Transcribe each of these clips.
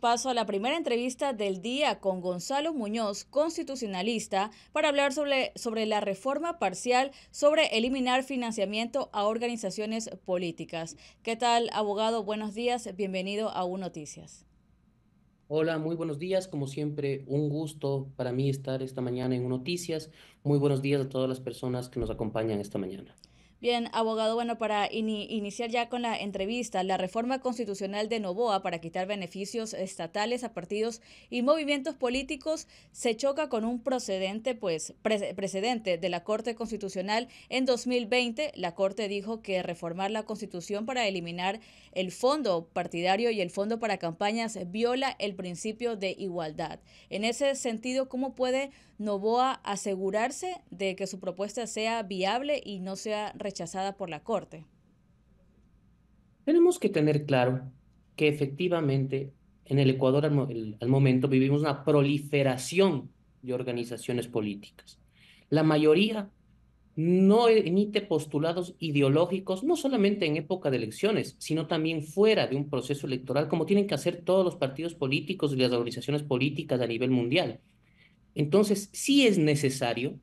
paso a la primera entrevista del día con Gonzalo Muñoz, constitucionalista, para hablar sobre, la reforma parcial sobre eliminar financiamiento a organizaciones políticas. ¿Qué tal, abogado? Buenos días, bienvenido a un Noticias. Hola, muy buenos días. Como siempre, un gusto para mí estar esta mañana en Un Noticias. Muy buenos días a todas las personas que nos acompañan esta mañana. Bien, abogado, bueno, para iniciar ya con la entrevista, la reforma constitucional de Novoa para quitar beneficios estatales a partidos y movimientos políticos se choca con un procedente, pues, precedente de la Corte Constitucional. En 2020, la Corte dijo que reformar la Constitución para eliminar el fondo partidario y el fondo para campañas viola el principio de igualdad. En ese sentido, ¿cómo puede Novoa asegurarse de que su propuesta sea viable y no sea rechazada por la Corte? Tenemos que tener claro que efectivamente en el Ecuador al, momento vivimos una proliferación de organizaciones políticas. La mayoría no emite postulados ideológicos, no solamente en época de elecciones, sino también fuera de un proceso electoral, como tienen que hacer todos los partidos políticos y las organizaciones políticas a nivel mundial. Entonces, sí es necesario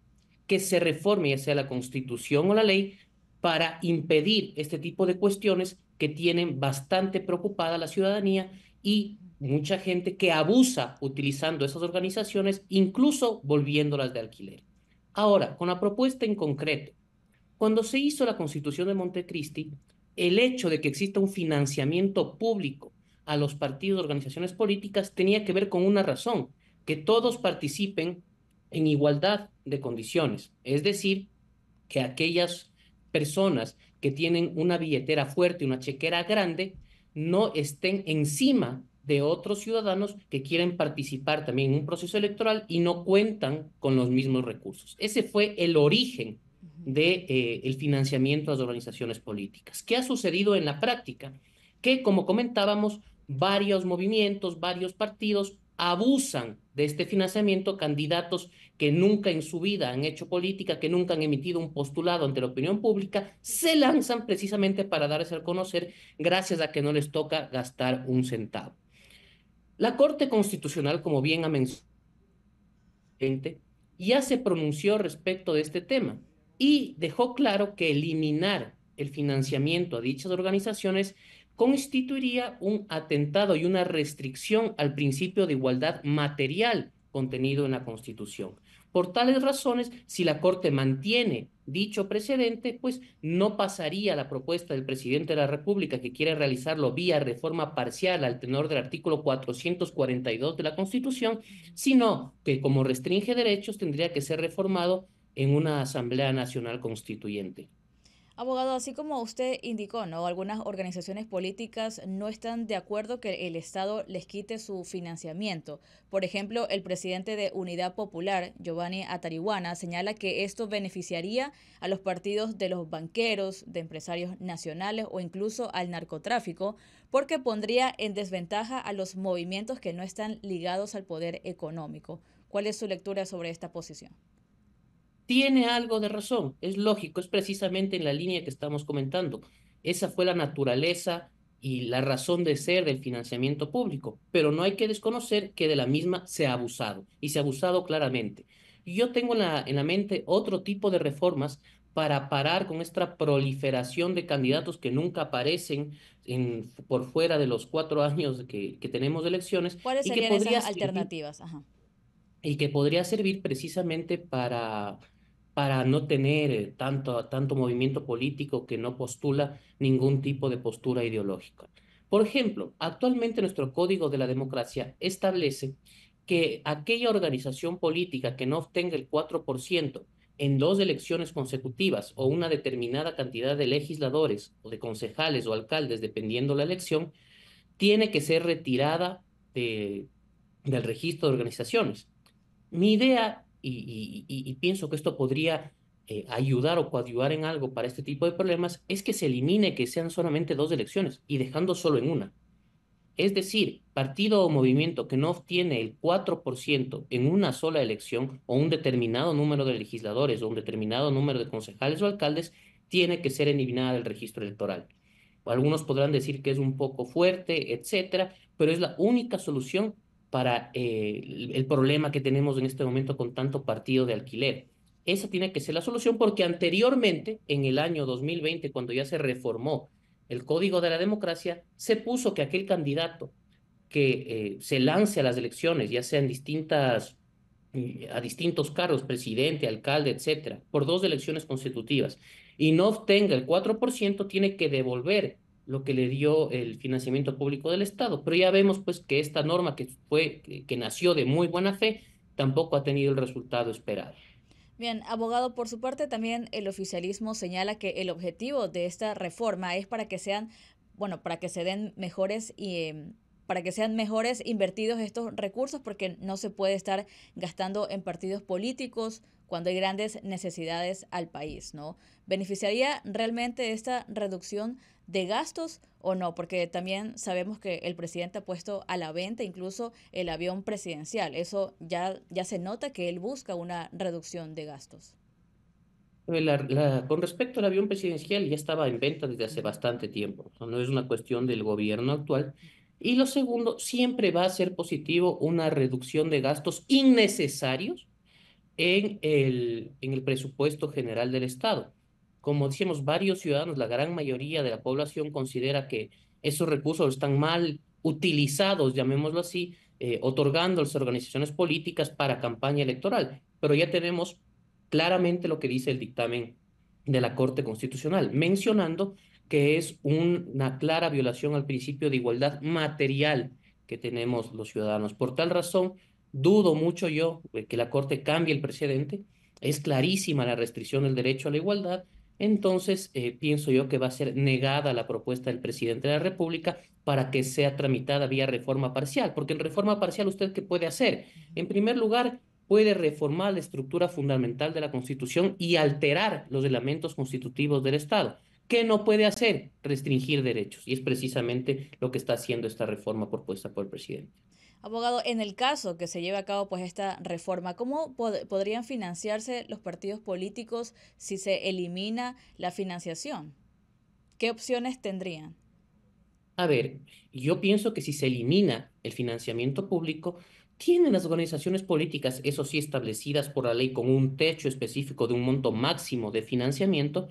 que se reforme ya sea la constitución o la ley para impedir este tipo de cuestiones que tienen bastante preocupada la ciudadanía y mucha gente que abusa utilizando esas organizaciones, incluso volviéndolas de alquiler. Ahora, con la propuesta en concreto, cuando se hizo la constitución de Montecristi, el hecho de que exista un financiamiento público a los partidos, organizaciones políticas, tenía que ver con una razón, que todos participen en igualdad de condiciones, es decir, que aquellas personas que tienen una billetera fuerte, una chequera grande, no estén encima de otros ciudadanos que quieren participar también en un proceso electoral y no cuentan con los mismos recursos. Ese fue el origen del eh, financiamiento a las organizaciones políticas. ¿Qué ha sucedido en la práctica? Que, como comentábamos, varios movimientos, varios partidos abusan de este financiamiento candidatos que nunca en su vida han hecho política, que nunca han emitido un postulado ante la opinión pública, se lanzan precisamente para darse a conocer gracias a que no les toca gastar un centavo. La Corte Constitucional, como bien ha mencionado, ya se pronunció respecto de este tema y dejó claro que eliminar el financiamiento a dichas organizaciones constituiría un atentado y una restricción al principio de igualdad material contenido en la Constitución. Por tales razones, si la Corte mantiene dicho precedente, pues no pasaría la propuesta del presidente de la República que quiere realizarlo vía reforma parcial al tenor del artículo 442 de la Constitución, sino que como restringe derechos tendría que ser reformado en una Asamblea Nacional Constituyente. Abogado, así como usted indicó, ¿no? Algunas organizaciones políticas no están de acuerdo que el Estado les quite su financiamiento. Por ejemplo, el presidente de Unidad Popular, Giovanni Atarihuana, señala que esto beneficiaría a los partidos de los banqueros, de empresarios nacionales o incluso al narcotráfico, porque pondría en desventaja a los movimientos que no están ligados al poder económico. ¿Cuál es su lectura sobre esta posición? tiene algo de razón, es lógico, es precisamente en la línea que estamos comentando. Esa fue la naturaleza y la razón de ser del financiamiento público, pero no hay que desconocer que de la misma se ha abusado y se ha abusado claramente. Yo tengo en la, en la mente otro tipo de reformas para parar con esta proliferación de candidatos que nunca aparecen en, por fuera de los cuatro años que, que tenemos de elecciones. ¿Cuáles serían que esas alternativas? Y que podría servir precisamente para para no tener eh, tanto, tanto movimiento político que no postula ningún tipo de postura ideológica. Por ejemplo, actualmente nuestro Código de la Democracia establece que aquella organización política que no obtenga el 4% en dos elecciones consecutivas o una determinada cantidad de legisladores o de concejales o alcaldes, dependiendo la elección, tiene que ser retirada de, del registro de organizaciones. Mi idea y, pienso que esto podría eh, ayudar o coadyuvar en algo para este tipo de problemas, es que se elimine que sean solamente dos elecciones y dejando solo en una. Es decir, partido o movimiento que no obtiene el 4% en una sola elección o un determinado número de legisladores o un determinado número de concejales o alcaldes tiene que ser eliminada del registro electoral. Algunos podrán decir que es un poco fuerte, etcétera, pero es la única solución para eh, el, problema que tenemos en este momento con tanto partido de alquiler. Esa tiene que ser la solución porque anteriormente, en el año 2020, cuando ya se reformó el Código de la Democracia, se puso que aquel candidato que eh, se lance a las elecciones, ya sean distintas eh, a distintos cargos, presidente, alcalde, etcétera, por dos elecciones consecutivas, y no obtenga el 4%, tiene que devolver lo que le dio el financiamiento público del Estado. Pero ya vemos pues que esta norma que fue que, nació de muy buena fe tampoco ha tenido el resultado esperado. Bien, abogado, por su parte también el oficialismo señala que el objetivo de esta reforma es para que sean, bueno, para que se den mejores y em, para que sean mejores invertidos estos recursos porque no se puede estar gastando en partidos políticos cuando hay grandes necesidades al país, ¿no? ¿Beneficiaría realmente esta reducción de gastos o no? Porque también sabemos que el presidente ha puesto a la venta incluso el avión presidencial. Eso ya, ya se nota que él busca una reducción de gastos. Eh, con respecto al avión presidencial, ya estaba en venta desde hace bastante tiempo. No es una cuestión del gobierno actual. Y lo segundo, siempre va a ser positivo una reducción de gastos innecesarios en el, en el presupuesto general del Estado. Como decíamos, varios ciudadanos, la gran mayoría de la población considera que esos recursos están mal utilizados, llamémoslo así, eh, a organizaciones políticas para campaña electoral. Pero ya tenemos claramente lo que dice el dictamen de la Corte Constitucional, mencionando que es una clara violación al principio de igualdad material que tenemos los ciudadanos. Por tal razón, dudo mucho yo que la Corte cambie el precedente, es clarísima la restricción del derecho a la igualdad, entonces eh, pienso yo que va a ser negada la propuesta del presidente de la República para que sea tramitada vía reforma parcial, porque en reforma parcial usted qué puede hacer? En primer lugar, puede reformar la estructura fundamental de la Constitución y alterar los elementos constitutivos del Estado. ¿Qué no puede hacer? Restringir derechos. Y es precisamente lo que está haciendo esta reforma propuesta por el presidente. Abogado, en el caso que se lleve a cabo pues esta reforma, ¿cómo podrían financiarse los partidos políticos si se elimina la financiación? ¿Qué opciones tendrían? A ver, yo pienso que si se elimina el financiamiento público, tienen las organizaciones políticas, eso sí, establecidas por la ley con un techo específico de un monto máximo de financiamiento,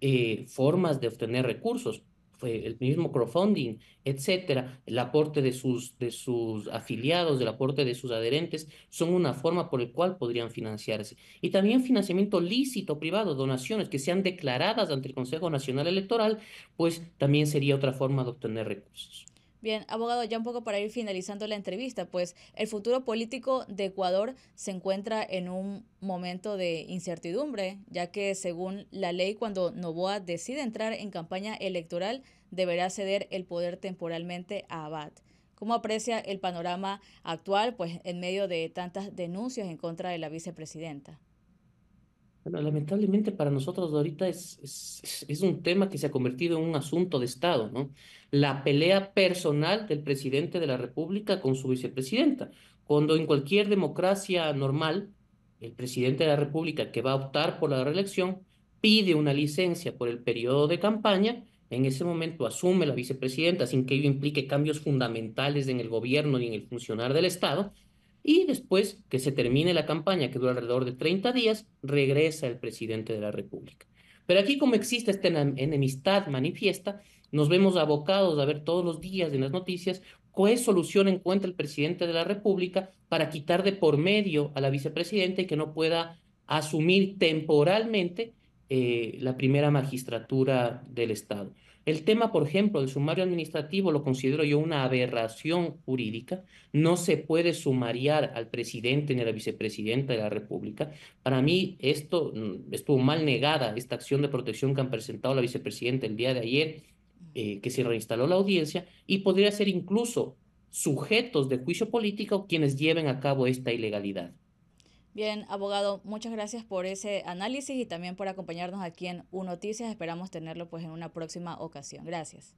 eh, formas de obtener recursos el mismo crowdfunding, etcétera, el aporte de sus, de sus afiliados, el aporte de sus adherentes, son una forma por la cual podrían financiarse. Y también financiamiento lícito, privado, donaciones que sean declaradas ante el Consejo Nacional Electoral, pues también sería otra forma de obtener recursos. Bien, abogado, ya un poco para ir finalizando la entrevista, pues el futuro político de Ecuador se encuentra en un momento de incertidumbre, ya que según la ley, cuando Novoa decide entrar en campaña electoral, deberá ceder el poder temporalmente a Abad. ¿Cómo aprecia el panorama actual, pues en medio de tantas denuncias en contra de la vicepresidenta? Bueno, lamentablemente para nosotros ahorita es, es, un tema que se ha convertido en un asunto de Estado, ¿no? La pelea personal del presidente de la República con su vicepresidenta, cuando en cualquier democracia normal, el presidente de la República que va a optar por la reelección pide una licencia por el periodo de campaña, en ese momento asume la vicepresidenta sin que ello implique cambios fundamentales en el gobierno ni en el funcionar del Estado, y después que se termine la campaña, que dura alrededor de 30 días, regresa el presidente de la República. Pero aquí como existe esta enemistad manifiesta, nos vemos abocados a ver todos los días en las noticias qué solución encuentra el presidente de la República para quitar de por medio a la vicepresidenta y que no pueda asumir temporalmente eh, la primera magistratura del Estado. El tema, por ejemplo, del sumario administrativo lo considero yo una aberración jurídica. No se puede sumariar al presidente ni a la vicepresidenta de la República. Para mí, esto mm, estuvo mal negada, esta acción de protección que han presentado la vicepresidenta el día de ayer, eh, que se reinstaló la audiencia, y podría ser incluso sujetos de juicio político quienes lleven a cabo esta ilegalidad. Bien, abogado, muchas gracias por ese análisis y también por acompañarnos aquí en U Noticias. Esperamos tenerlo pues en una próxima ocasión. Gracias.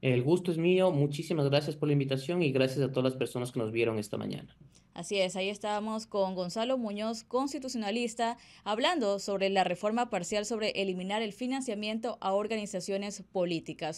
El gusto es mío, muchísimas gracias por la invitación y gracias a todas las personas que nos vieron esta mañana. Así es, ahí estábamos con Gonzalo Muñoz, constitucionalista, hablando sobre la reforma parcial sobre eliminar el financiamiento a organizaciones políticas.